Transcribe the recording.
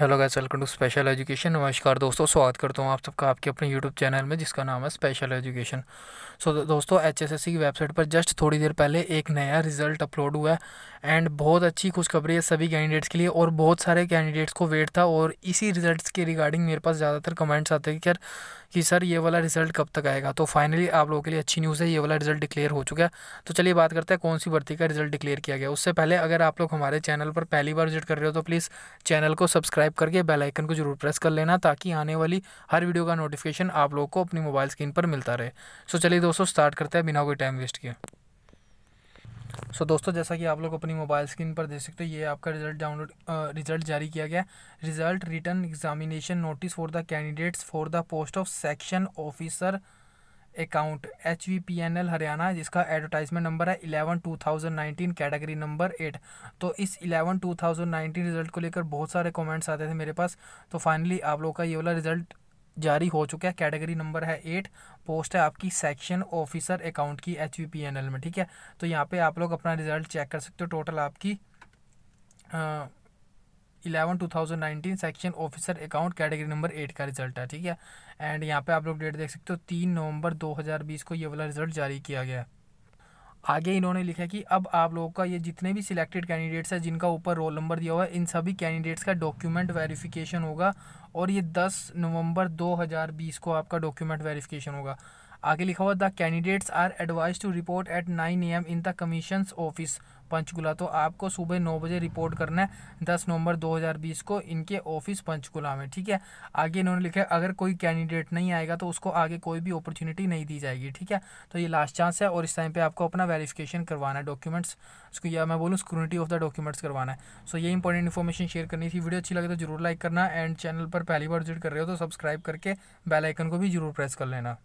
hello guys welcome to special education नमस्कार दोस्तों स्वागत करता हूँ आप सबका आपके अपने यूट्यूब चैनल में जिसका नाम है स्पेशल एजुकेशन सो दोस्तों एचएसएससी की वेबसाइट पर जस्ट थोड़ी देर पहले एक नया रिजल्ट अपलोड हुआ है एंड बहुत अच्छी खुशखबरी है सभी कैंडिडेट्स के लिए और बहुत सारे कैंडिडेट्स को वेट था और इसी रिजल्ट्स के रिगार्डिंग मेरे पास ज़्यादातर कमेंट्स आते हैं कि यार कि सर ये वाला रिजल्ट कब तक आएगा तो फाइनली आप लोगों के लिए अच्छी न्यूज़ है ये वाला रिजल्ट डिक्लेयर हो चुका है तो चलिए बात करते हैं कौन सी भर्ती का रिजल्ट डिक्लेयर किया गया उससे पहले अगर आप लोग हमारे चैनल पर पहली बार विजिट कर रहे हो तो प्लीज़ चैनल को सब्सक्राइब करके बेल आइकन को जरूर प्रेस कर लेना ताकि आने वाली हर वीडियो का नोटिफिकेशन आप लोग को अपनी मोबाइल स्क्रीन पर मिलता रहे सो चलिए दोस्तों स्टार्ट करते हैं बिना कोई टाइम वेस्ट किए सो so, दोस्तों जैसा कि आप लोग अपनी मोबाइल स्क्रीन पर देख सकते हो ये आपका रिजल्ट डाउनलोड रिजल्ट जारी किया गया result written examination notice for the candidates for the post of section officer account H V P N L Haryana जिसका एडवर्टाइजमेंट नंबर है eleven two thousand nineteen category number eight तो इस eleven two thousand nineteen result को लेकर बहुत सारे comments आते थे मेरे पास तो फाइनली आप लोग का ये वाला रिजल्ट जारी हो चुका है कैटेगरी नंबर है एट पोस्ट है आपकी सेक्शन ऑफिसर अकाउंट की एच में ठीक है तो यहाँ पे आप लोग अपना रिजल्ट चेक कर सकते हो टोटल आपकी eleven two thousand nineteen section officer account category number eight का रिजल्ट है ठीक है एंड यहाँ पे आप लोग डेट देख सकते हो तीन नवंबर दो हज़ार बीस को ये वाला रिजल्ट जारी किया गया है आगे इन्होंने लिखा कि अब आप लोगों का ये जितने भी सिलेक्टेड कैंडिडेट्स हैं जिनका ऊपर रोल नंबर दिया हुआ है इन सभी कैंडिडेट्स का डॉक्यूमेंट वेरिफिकेशन होगा और ये 10 नवंबर 2020 को आपका डॉक्यूमेंट वेरिफिकेशन होगा आगे लिखा हुआ the candidates are advised to report at nine A M in the commission office Panchkula तो आपको सुबह नौ बजे रिपोर्ट करना है दस नवंबर 2020 को इनके ऑफिस पंचकुला में ठीक है आगे इन्होंने लिखा है अगर कोई कैंडिडेट नहीं आएगा तो उसको आगे कोई भी अपॉर्चुनिटी नहीं दी जाएगी ठीक है तो ये लास्ट चांस है और इस टाइम पे आपको अपना वेरिफिकेशन करवाना है डॉक्यूमेंट्स उसको या मैं बोलूँ स्क्रूनिटी ऑफ द डॉक्यूमेंट्स करवाना है सो ये इंपॉर्टेंट इन्फॉर्मेशन शेयर करनी थी वीडियो अच्छी लगे तो जरूर लाइक करना एंड चैनल पर पहली बार विजिट कर रहे हो तो सब्सक्राइब करके बेलाइकन को भी जरूर प्रेस कर लेना